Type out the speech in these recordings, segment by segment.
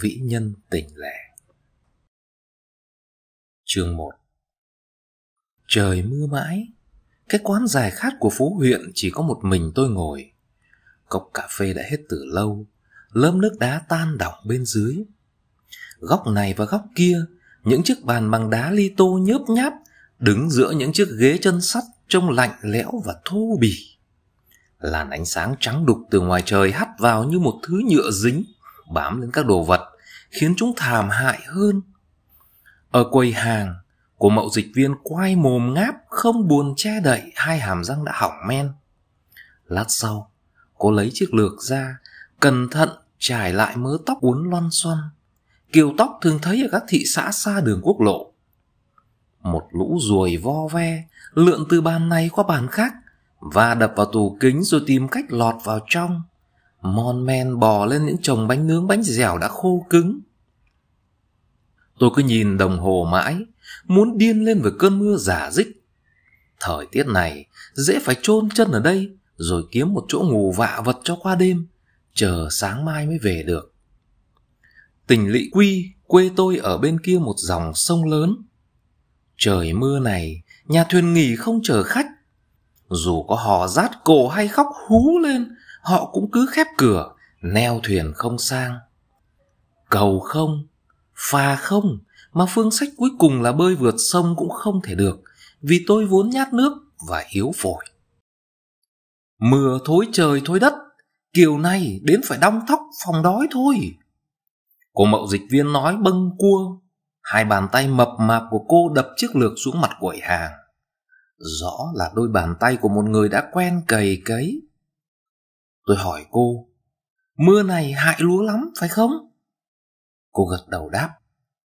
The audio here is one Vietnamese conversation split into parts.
vĩ nhân tỉnh lẻ chương 1 Trời mưa mãi Cái quán dài khát của phố huyện chỉ có một mình tôi ngồi Cốc cà phê đã hết từ lâu Lớp nước đá tan đỏng bên dưới Góc này và góc kia Những chiếc bàn bằng đá li tô nhớp nháp Đứng giữa những chiếc ghế chân sắt Trông lạnh lẽo và thô bỉ Làn ánh sáng trắng đục từ ngoài trời hắt vào như một thứ nhựa dính bám lên các đồ vật, khiến chúng thảm hại hơn. Ở quầy hàng, của mậu dịch viên quay mồm ngáp không buồn che đậy hai hàm răng đã hỏng men. Lát sau, cô lấy chiếc lược ra, cẩn thận trải lại mớ tóc uốn loăn xoăn. Kiều tóc thường thấy ở các thị xã xa đường quốc lộ. Một lũ ruồi vo ve, lượn từ bàn này qua bàn khác, và đập vào tủ kính rồi tìm cách lọt vào trong mon men bò lên những chồng bánh nướng bánh dẻo đã khô cứng. Tôi cứ nhìn đồng hồ mãi, muốn điên lên với cơn mưa giả dích. Thời tiết này, dễ phải chôn chân ở đây, rồi kiếm một chỗ ngủ vạ vật cho qua đêm, chờ sáng mai mới về được. Tỉnh Lị Quy, quê tôi ở bên kia một dòng sông lớn. Trời mưa này, nhà thuyền nghỉ không chờ khách. Dù có hò rát cổ hay khóc hú lên, họ cũng cứ khép cửa neo thuyền không sang cầu không phà không mà phương sách cuối cùng là bơi vượt sông cũng không thể được vì tôi vốn nhát nước và hiếu phổi mưa thối trời thối đất kiều này đến phải đong thóc phòng đói thôi cô mậu dịch viên nói bâng cua hai bàn tay mập mạp của cô đập chiếc lược xuống mặt quầy hàng rõ là đôi bàn tay của một người đã quen cầy cấy Tôi hỏi cô, mưa này hại lúa lắm phải không? Cô gật đầu đáp,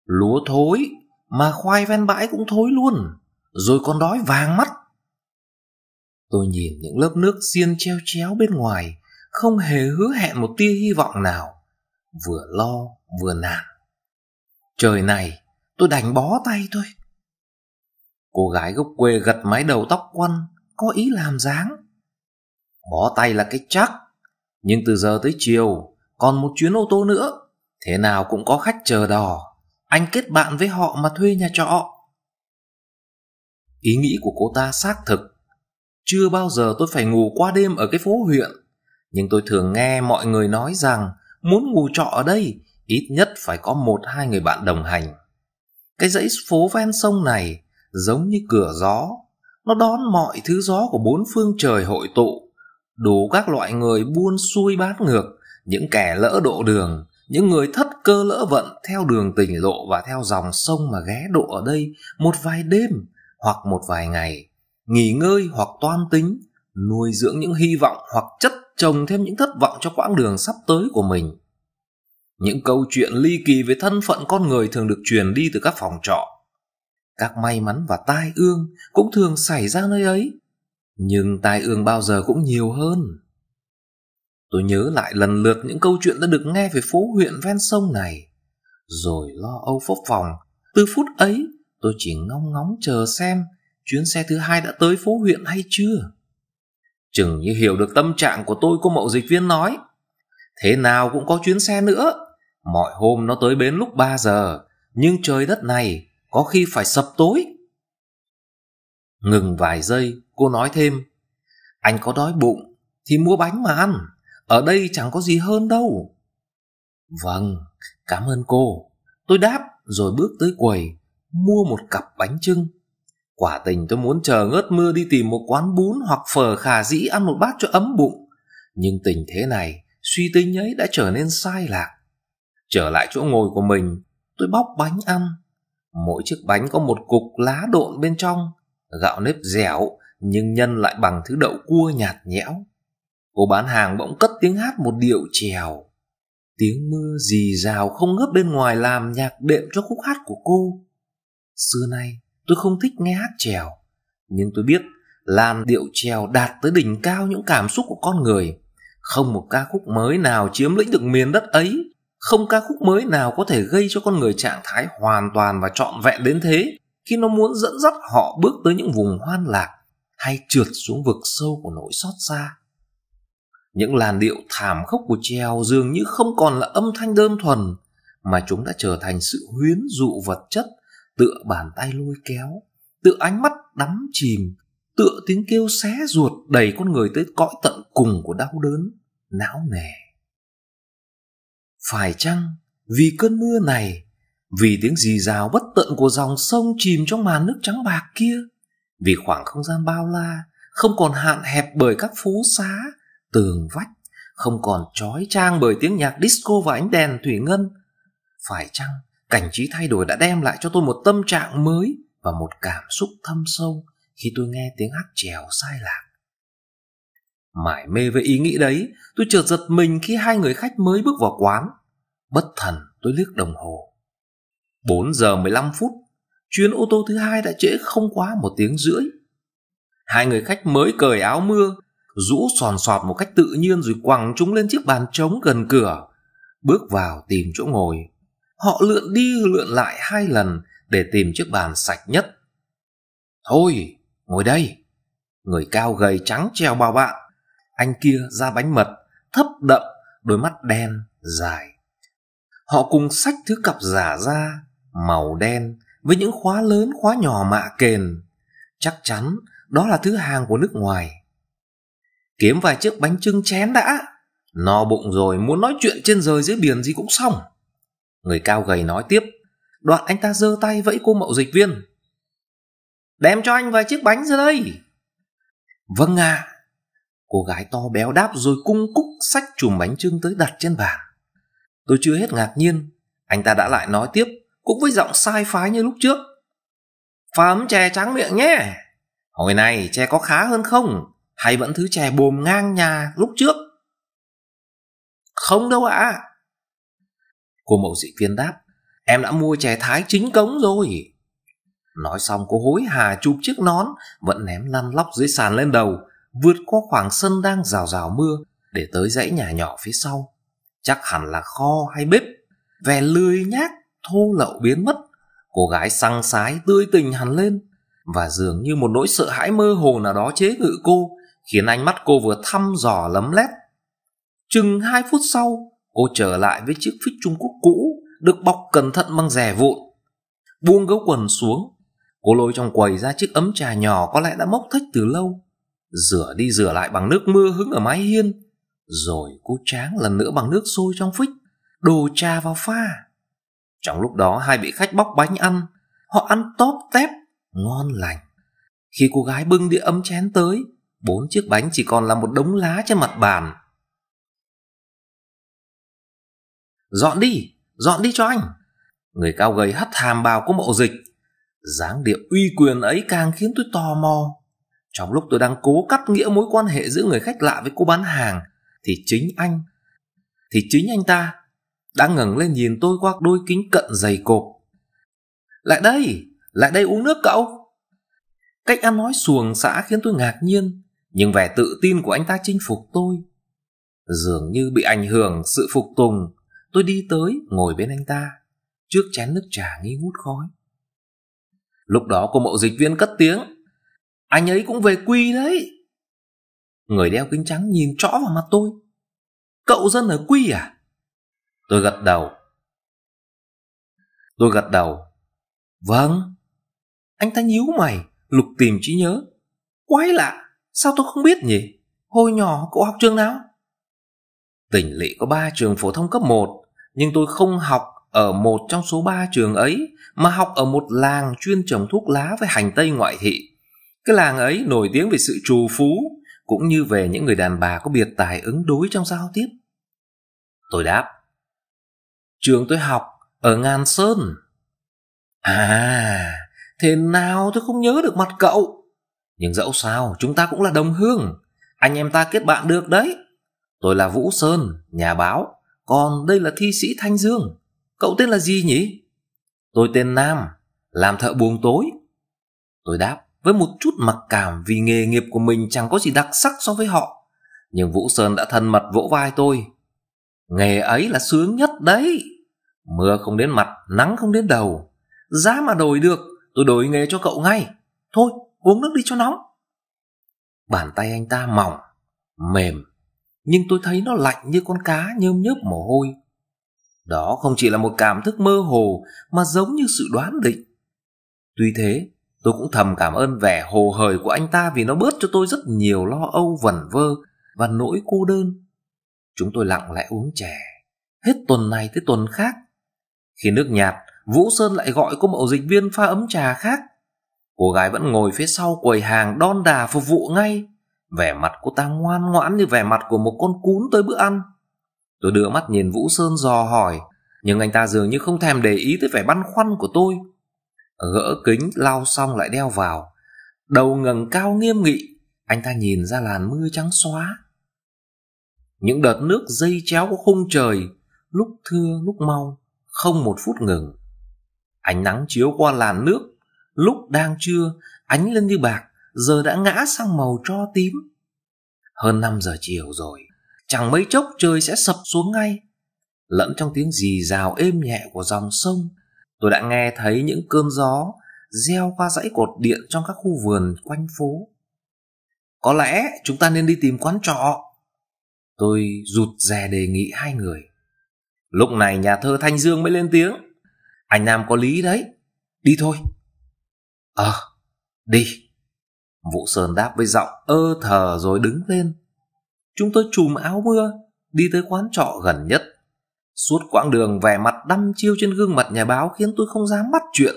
lúa thối, mà khoai ven bãi cũng thối luôn, rồi còn đói vàng mắt. Tôi nhìn những lớp nước xiên treo chéo bên ngoài, không hề hứa hẹn một tia hy vọng nào, vừa lo vừa nản. Trời này, tôi đành bó tay thôi. Cô gái gốc quê gật mái đầu tóc quăn, có ý làm dáng bỏ tay là cái chắc. Nhưng từ giờ tới chiều, còn một chuyến ô tô nữa, thế nào cũng có khách chờ đò. Anh kết bạn với họ mà thuê nhà trọ. Ý nghĩ của cô ta xác thực. Chưa bao giờ tôi phải ngủ qua đêm ở cái phố huyện. Nhưng tôi thường nghe mọi người nói rằng muốn ngủ trọ ở đây ít nhất phải có một hai người bạn đồng hành. Cái dãy phố ven sông này giống như cửa gió. Nó đón mọi thứ gió của bốn phương trời hội tụ đủ các loại người buôn xuôi bán ngược những kẻ lỡ độ đường những người thất cơ lỡ vận theo đường tỉnh lộ và theo dòng sông mà ghé độ ở đây một vài đêm hoặc một vài ngày nghỉ ngơi hoặc toan tính nuôi dưỡng những hy vọng hoặc chất trồng thêm những thất vọng cho quãng đường sắp tới của mình những câu chuyện ly kỳ về thân phận con người thường được truyền đi từ các phòng trọ các may mắn và tai ương cũng thường xảy ra nơi ấy nhưng tai ương bao giờ cũng nhiều hơn. Tôi nhớ lại lần lượt những câu chuyện đã được nghe về phố huyện ven sông này, rồi lo âu phốc vòng. Từ phút ấy, tôi chỉ ngóng ngóng chờ xem chuyến xe thứ hai đã tới phố huyện hay chưa. Chừng như hiểu được tâm trạng của tôi cô mậu dịch viên nói, thế nào cũng có chuyến xe nữa. Mọi hôm nó tới bến lúc 3 giờ, nhưng trời đất này có khi phải sập tối. Ngừng vài giây, cô nói thêm. Anh có đói bụng, thì mua bánh mà ăn. Ở đây chẳng có gì hơn đâu. Vâng, cảm ơn cô. Tôi đáp rồi bước tới quầy, mua một cặp bánh trưng. Quả tình tôi muốn chờ ngớt mưa đi tìm một quán bún hoặc phở khả dĩ ăn một bát cho ấm bụng. Nhưng tình thế này, suy tính ấy đã trở nên sai lạc. Trở lại chỗ ngồi của mình, tôi bóc bánh ăn. Mỗi chiếc bánh có một cục lá độn bên trong. Gạo nếp dẻo, nhưng nhân lại bằng thứ đậu cua nhạt nhẽo. Cô bán hàng bỗng cất tiếng hát một điệu trèo. Tiếng mưa rì rào không ngớp bên ngoài làm nhạc đệm cho khúc hát của cô. Xưa nay, tôi không thích nghe hát trèo. Nhưng tôi biết, làm điệu trèo đạt tới đỉnh cao những cảm xúc của con người. Không một ca khúc mới nào chiếm lĩnh được miền đất ấy không ca khúc mới nào có thể gây cho con người trạng thái hoàn toàn và trọn vẹn đến thế khi nó muốn dẫn dắt họ bước tới những vùng hoan lạc hay trượt xuống vực sâu của nỗi xót xa những làn điệu thảm khốc của trèo dường như không còn là âm thanh đơn thuần mà chúng đã trở thành sự huyến dụ vật chất tựa bàn tay lôi kéo tựa ánh mắt đắm chìm tựa tiếng kêu xé ruột đầy con người tới cõi tận cùng của đau đớn não nề phải chăng vì cơn mưa này vì tiếng rì rào bất tận của dòng sông chìm trong màn nước trắng bạc kia, vì khoảng không gian bao la không còn hạn hẹp bởi các phố xá, tường vách, không còn trói trang bởi tiếng nhạc disco và ánh đèn thủy ngân. Phải chăng cảnh trí thay đổi đã đem lại cho tôi một tâm trạng mới và một cảm xúc thâm sâu khi tôi nghe tiếng hát trèo sai lạc. Mải mê với ý nghĩ đấy, tôi chợt giật mình khi hai người khách mới bước vào quán. Bất thần tôi liếc đồng hồ 4 giờ 15 phút, chuyến ô tô thứ hai đã trễ không quá một tiếng rưỡi. Hai người khách mới cởi áo mưa, rũ sòn sọt một cách tự nhiên rồi quẳng chúng lên chiếc bàn trống gần cửa, bước vào tìm chỗ ngồi. Họ lượn đi lượn lại hai lần để tìm chiếc bàn sạch nhất. Thôi, ngồi đây. Người cao gầy trắng treo bao bạn. Anh kia da bánh mật, thấp đậm, đôi mắt đen, dài. Họ cùng sách thứ cặp giả ra, màu đen với những khóa lớn khóa nhỏ mạ kền chắc chắn đó là thứ hàng của nước ngoài kiếm vài chiếc bánh trưng chén đã no bụng rồi muốn nói chuyện trên rời dưới biển gì cũng xong người cao gầy nói tiếp đoạn anh ta giơ tay vẫy cô mậu dịch viên đem cho anh vài chiếc bánh ra đây vâng ạ à. cô gái to béo đáp rồi cung cúc sách chùm bánh trưng tới đặt trên bàn tôi chưa hết ngạc nhiên anh ta đã lại nói tiếp cũng với giọng sai phái như lúc trước phám chè tráng miệng nhé hồi này chè có khá hơn không hay vẫn thứ chè bồm ngang nhà lúc trước không đâu ạ cô mậu dị viên đáp em đã mua chè thái chính cống rồi nói xong cô hối hà chụp chiếc nón vẫn ném lăn lóc dưới sàn lên đầu vượt qua khoảng sân đang rào rào mưa để tới dãy nhà nhỏ phía sau chắc hẳn là kho hay bếp về lười nhác thô lậu biến mất cô gái săng sái tươi tình hẳn lên và dường như một nỗi sợ hãi mơ hồ nào đó chế ngự cô khiến ánh mắt cô vừa thăm dò lấm lét chừng hai phút sau cô trở lại với chiếc phích trung quốc cũ được bọc cẩn thận bằng rẻ vụn buông gấu quần xuống cô lôi trong quầy ra chiếc ấm trà nhỏ có lẽ đã mốc thách từ lâu rửa đi rửa lại bằng nước mưa hứng ở mái hiên rồi cô tráng lần nữa bằng nước sôi trong phích đồ trà vào pha trong lúc đó hai vị khách bóc bánh ăn, họ ăn tóp tép, ngon lành. Khi cô gái bưng đĩa ấm chén tới, bốn chiếc bánh chỉ còn là một đống lá trên mặt bàn. Dọn đi, dọn đi cho anh. Người cao gầy hất hàm bào của mậu dịch. dáng điệu uy quyền ấy càng khiến tôi tò mò. Trong lúc tôi đang cố cắt nghĩa mối quan hệ giữa người khách lạ với cô bán hàng, thì chính anh, thì chính anh ta đã ngẩng lên nhìn tôi qua đôi kính cận dày cộp lại đây lại đây uống nước cậu cách ăn nói xuồng xã khiến tôi ngạc nhiên nhưng vẻ tự tin của anh ta chinh phục tôi dường như bị ảnh hưởng sự phục tùng tôi đi tới ngồi bên anh ta trước chén nước trà nghi ngút khói lúc đó cô mậu dịch viên cất tiếng anh ấy cũng về quy đấy người đeo kính trắng nhìn rõ vào mặt tôi cậu dân ở quy à Tôi gật đầu. Tôi gật đầu. Vâng. Anh ta nhíu mày, lục tìm trí nhớ. Quái lạ, sao tôi không biết nhỉ? Hồi nhỏ cậu học trường nào? Tỉnh lỵ có ba trường phổ thông cấp một nhưng tôi không học ở một trong số ba trường ấy mà học ở một làng chuyên trồng thuốc lá với hành tây ngoại thị. Cái làng ấy nổi tiếng về sự trù phú cũng như về những người đàn bà có biệt tài ứng đối trong giao tiếp. Tôi đáp, Trường tôi học ở Ngàn Sơn. À, thế nào tôi không nhớ được mặt cậu. Nhưng dẫu sao, chúng ta cũng là đồng hương. Anh em ta kết bạn được đấy. Tôi là Vũ Sơn, nhà báo. Còn đây là thi sĩ Thanh Dương. Cậu tên là gì nhỉ? Tôi tên Nam, làm thợ buồng tối. Tôi đáp với một chút mặc cảm vì nghề nghiệp của mình chẳng có gì đặc sắc so với họ. Nhưng Vũ Sơn đã thân mật vỗ vai tôi Nghề ấy là sướng nhất đấy. Mưa không đến mặt, nắng không đến đầu. Giá mà đổi được, tôi đổi nghề cho cậu ngay. Thôi, uống nước đi cho nóng. Bàn tay anh ta mỏng, mềm, nhưng tôi thấy nó lạnh như con cá nhơm nhớp mồ hôi. Đó không chỉ là một cảm thức mơ hồ mà giống như sự đoán định. Tuy thế, tôi cũng thầm cảm ơn vẻ hồ hời của anh ta vì nó bớt cho tôi rất nhiều lo âu vẩn vơ và nỗi cô đơn Chúng tôi lặng lại uống chè Hết tuần này tới tuần khác Khi nước nhạt Vũ Sơn lại gọi cô mậu dịch viên pha ấm trà khác Cô gái vẫn ngồi phía sau quầy hàng đon đà phục vụ ngay Vẻ mặt cô ta ngoan ngoãn như vẻ mặt của một con cún tới bữa ăn Tôi đưa mắt nhìn Vũ Sơn dò hỏi Nhưng anh ta dường như không thèm để ý tới vẻ băn khoăn của tôi Gỡ kính lau xong lại đeo vào Đầu ngẩng cao nghiêm nghị Anh ta nhìn ra làn mưa trắng xóa những đợt nước dây chéo khung trời lúc thưa lúc mau không một phút ngừng ánh nắng chiếu qua làn nước lúc đang trưa ánh lên như bạc giờ đã ngã sang màu tro tím hơn năm giờ chiều rồi chẳng mấy chốc trời sẽ sập xuống ngay lẫn trong tiếng rì rào êm nhẹ của dòng sông tôi đã nghe thấy những cơn gió reo qua dãy cột điện trong các khu vườn quanh phố có lẽ chúng ta nên đi tìm quán trọ Tôi rụt rè đề nghị hai người. Lúc này nhà thơ Thanh Dương mới lên tiếng. Anh Nam có lý đấy. Đi thôi. Ờ, à, đi. Vũ Sơn đáp với giọng ơ thờ rồi đứng lên. Chúng tôi chùm áo mưa, đi tới quán trọ gần nhất. Suốt quãng đường vẻ mặt đăm chiêu trên gương mặt nhà báo khiến tôi không dám bắt chuyện.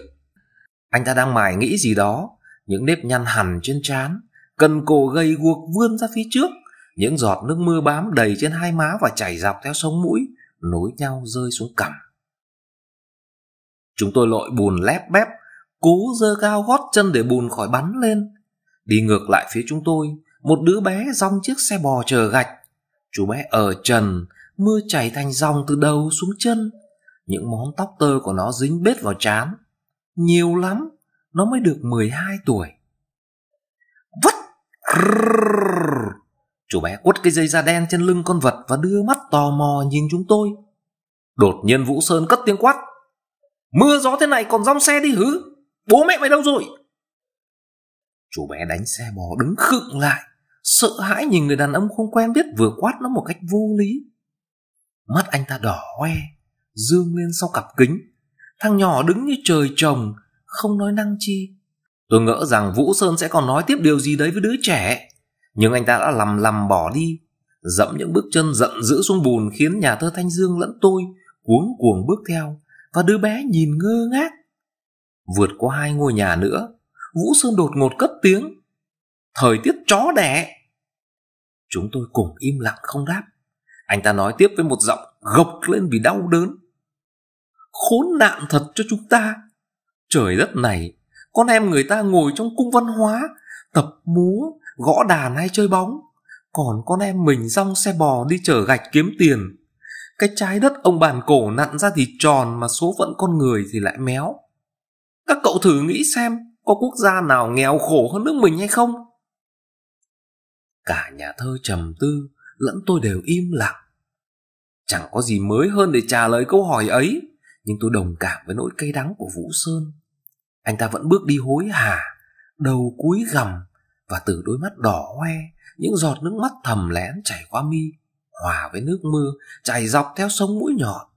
Anh ta đang mải nghĩ gì đó, những nếp nhăn hẳn trên trán, cần cổ gầy guộc vươn ra phía trước, những giọt nước mưa bám đầy trên hai má và chảy dọc theo sống mũi nối nhau rơi xuống cằm chúng tôi lội bùn lép bép cố dơ cao gót chân để bùn khỏi bắn lên đi ngược lại phía chúng tôi một đứa bé rong chiếc xe bò chờ gạch chú bé ở trần mưa chảy thành dòng từ đầu xuống chân những món tóc tơ của nó dính bết vào trán nhiều lắm nó mới được 12 tuổi vất Chú bé quất cái dây da đen trên lưng con vật và đưa mắt tò mò nhìn chúng tôi. Đột nhiên Vũ Sơn cất tiếng quát. Mưa gió thế này còn rong xe đi hứ. Bố mẹ mày đâu rồi? Chú bé đánh xe bò đứng khựng lại. Sợ hãi nhìn người đàn ông không quen biết vừa quát nó một cách vô lý. Mắt anh ta đỏ hoe, dương lên sau cặp kính. Thằng nhỏ đứng như trời trồng, không nói năng chi. Tôi ngỡ rằng Vũ Sơn sẽ còn nói tiếp điều gì đấy với đứa trẻ nhưng anh ta đã lầm lầm bỏ đi dẫm những bước chân giận dữ xuống bùn khiến nhà thơ thanh dương lẫn tôi cuống cuồng bước theo và đứa bé nhìn ngơ ngác vượt qua hai ngôi nhà nữa vũ sơn đột ngột cất tiếng thời tiết chó đẻ chúng tôi cùng im lặng không đáp anh ta nói tiếp với một giọng gộc lên vì đau đớn khốn nạn thật cho chúng ta trời đất này con em người ta ngồi trong cung văn hóa tập múa gõ đàn hay chơi bóng còn con em mình rong xe bò đi chở gạch kiếm tiền cái trái đất ông bàn cổ nặn ra thì tròn mà số phận con người thì lại méo các cậu thử nghĩ xem có quốc gia nào nghèo khổ hơn nước mình hay không cả nhà thơ trầm tư lẫn tôi đều im lặng chẳng có gì mới hơn để trả lời câu hỏi ấy nhưng tôi đồng cảm với nỗi cay đắng của vũ sơn anh ta vẫn bước đi hối hả đầu cúi gằm và từ đôi mắt đỏ hoe những giọt nước mắt thầm lén chảy qua mi hòa với nước mưa chảy dọc theo sông mũi nhọn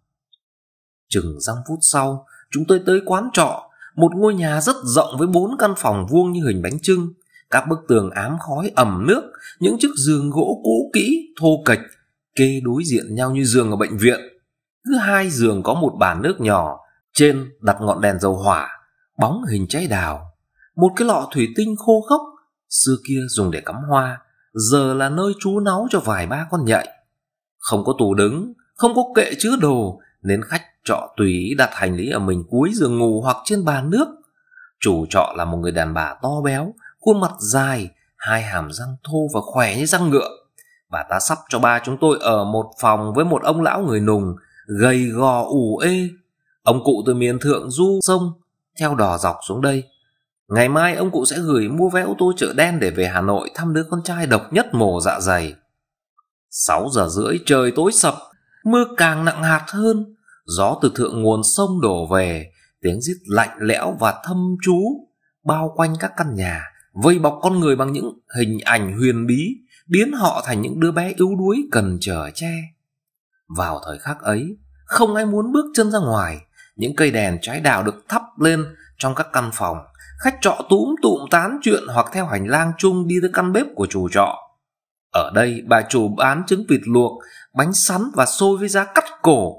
chừng dăm phút sau chúng tôi tới quán trọ một ngôi nhà rất rộng với bốn căn phòng vuông như hình bánh trưng các bức tường ám khói ẩm nước những chiếc giường gỗ cũ kỹ thô kệch kê đối diện nhau như giường ở bệnh viện cứ hai giường có một bàn nước nhỏ trên đặt ngọn đèn dầu hỏa bóng hình trái đào một cái lọ thủy tinh khô khốc xưa kia dùng để cắm hoa, giờ là nơi trú náu cho vài ba con nhạy. Không có tủ đứng, không có kệ chứa đồ, nên khách trọ tùy ý đặt hành lý ở mình cuối giường ngủ hoặc trên bàn nước. Chủ trọ là một người đàn bà to béo, khuôn mặt dài, hai hàm răng thô và khỏe như răng ngựa. Bà ta sắp cho ba chúng tôi ở một phòng với một ông lão người nùng, gầy gò ủ ê. Ông cụ từ miền thượng du sông, theo đò dọc xuống đây, Ngày mai ông cụ sẽ gửi mua vé ô tô chợ đen để về Hà Nội thăm đứa con trai độc nhất mồ dạ dày. 6 giờ rưỡi trời tối sập, mưa càng nặng hạt hơn, gió từ thượng nguồn sông đổ về, tiếng rít lạnh lẽo và thâm chú bao quanh các căn nhà, vây bọc con người bằng những hình ảnh huyền bí, biến họ thành những đứa bé yếu đuối cần chở che. Vào thời khắc ấy, không ai muốn bước chân ra ngoài, những cây đèn trái đào được thắp lên trong các căn phòng khách trọ túm tụm tán chuyện hoặc theo hành lang chung đi tới căn bếp của chủ trọ. Ở đây bà chủ bán trứng vịt luộc, bánh sắn và xôi với giá cắt cổ.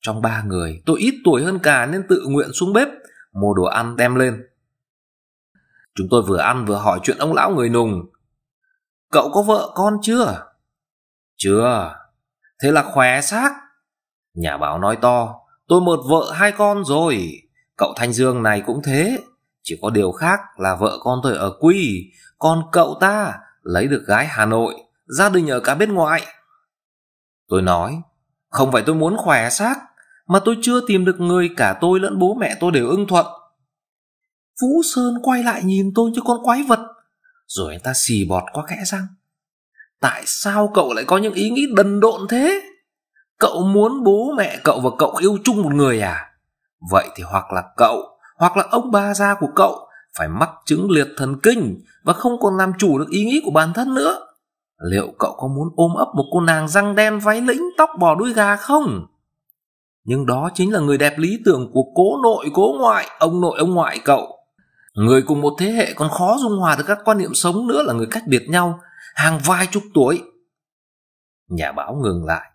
Trong ba người, tôi ít tuổi hơn cả nên tự nguyện xuống bếp, mua đồ ăn đem lên. Chúng tôi vừa ăn vừa hỏi chuyện ông lão người nùng. Cậu có vợ con chưa? Chưa. Thế là khỏe xác. Nhà báo nói to, tôi một vợ hai con rồi. Cậu Thanh Dương này cũng thế. Chỉ có điều khác là vợ con tôi ở Quy, còn cậu ta lấy được gái Hà Nội, gia đình ở cả bên ngoại. Tôi nói, không phải tôi muốn khỏe xác, mà tôi chưa tìm được người cả tôi lẫn bố mẹ tôi đều ưng thuận. Vũ Sơn quay lại nhìn tôi như con quái vật, rồi anh ta xì bọt qua kẽ răng. Tại sao cậu lại có những ý nghĩ đần độn thế? Cậu muốn bố mẹ cậu và cậu yêu chung một người à? Vậy thì hoặc là cậu hoặc là ông ba già của cậu phải mắc chứng liệt thần kinh và không còn làm chủ được ý nghĩ của bản thân nữa liệu cậu có muốn ôm ấp một cô nàng răng đen váy lĩnh tóc bò đuôi gà không nhưng đó chính là người đẹp lý tưởng của cố nội cố ngoại ông nội ông ngoại cậu người cùng một thế hệ còn khó dung hòa được các quan niệm sống nữa là người cách biệt nhau hàng vài chục tuổi nhà báo ngừng lại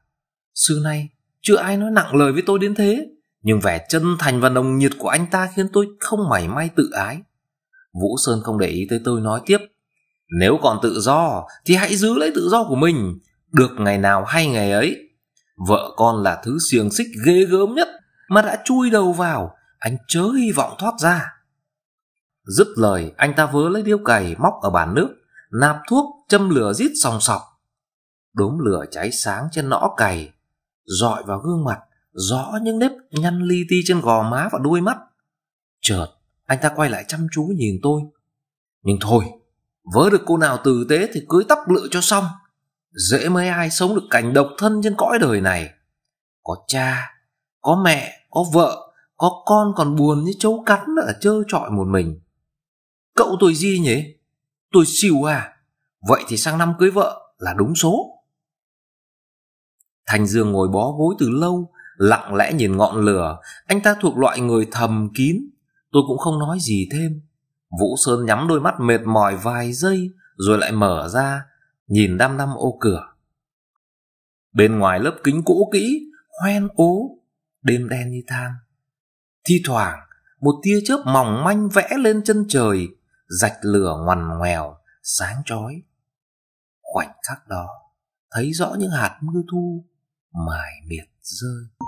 xưa nay chưa ai nói nặng lời với tôi đến thế nhưng vẻ chân thành và nồng nhiệt của anh ta khiến tôi không mảy may tự ái vũ sơn không để ý tới tôi nói tiếp nếu còn tự do thì hãy giữ lấy tự do của mình được ngày nào hay ngày ấy vợ con là thứ xiềng xích ghê gớm nhất mà đã chui đầu vào anh chớ hy vọng thoát ra dứt lời anh ta vớ lấy điếu cày móc ở bàn nước nạp thuốc châm lửa rít sòng sọc đốm lửa cháy sáng trên nõ cày dọi vào gương mặt rõ những nếp nhăn li ti trên gò má và đuôi mắt chợt anh ta quay lại chăm chú nhìn tôi nhưng thôi vớ được cô nào tử tế thì cưới tóc lựa cho xong dễ mấy ai sống được cảnh độc thân trên cõi đời này có cha có mẹ có vợ có con còn buồn như chấu cắn ở trơ trọi một mình cậu tuổi gì nhỉ Tuổi xỉu à vậy thì sang năm cưới vợ là đúng số thành dương ngồi bó gối từ lâu lặng lẽ nhìn ngọn lửa, anh ta thuộc loại người thầm kín. Tôi cũng không nói gì thêm. Vũ Sơn nhắm đôi mắt mệt mỏi vài giây, rồi lại mở ra, nhìn đăm đăm ô cửa. Bên ngoài lớp kính cũ kỹ, hoen ố, đêm đen như than. Thi thoảng, một tia chớp mỏng manh vẽ lên chân trời, rạch lửa ngoằn ngoèo, sáng chói. Khoảnh khắc đó, thấy rõ những hạt mưa thu mài miệt rơi